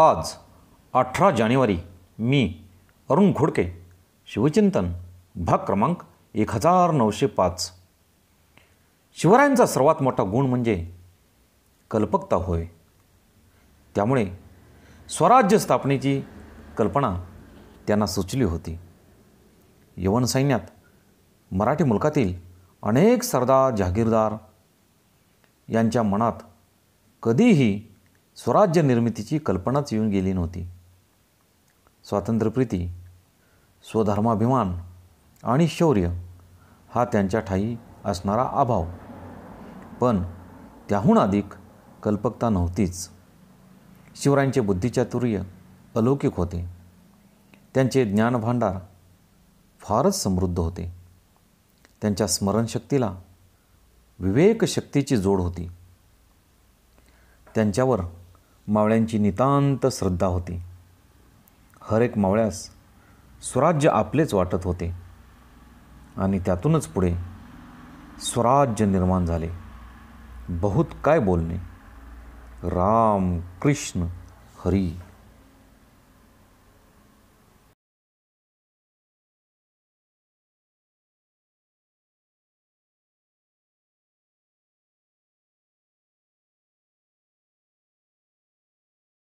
आज अठरा जानेवारी मी अरुण घोडके शिवचिंतन भाग क्रमांक एक हजार नऊशे पाच शिवरायांचा सर्वात मोठा गुण म्हणजे कल्पकता होय त्यामुळे स्वराज्य स्थापनेची कल्पना त्यांना सुचली होती यवन सैन्यात मराठी मुलकातील अनेक सरदार जहागीरदार यांच्या मनात कधीही स्वराज्य निर्मितीची कल्पनाच येऊन गेली नव्हती स्वातंत्र्यप्रीती स्वधर्माभिमान आणि शौर्य हा त्यांच्या ठाई असणारा अभाव पण त्याहून अधिक कल्पकता नव्हतीच शिवरायांचे बुद्धिचातुर्य अलौकिक होते त्यांचे ज्ञानभांडार फारच समृद्ध होते त्यांच्या स्मरणशक्तीला विवेकशक्तीची जोड होती त्यांच्यावर मावळ्यांची नितांत श्रद्धा होती हर एक मावळ्यास स्वराज्य आपलेच वाटत होते आणि त्यातूनच पुढे स्वराज्य निर्माण झाले बहुत काय बोलणे राम कृष्ण हरी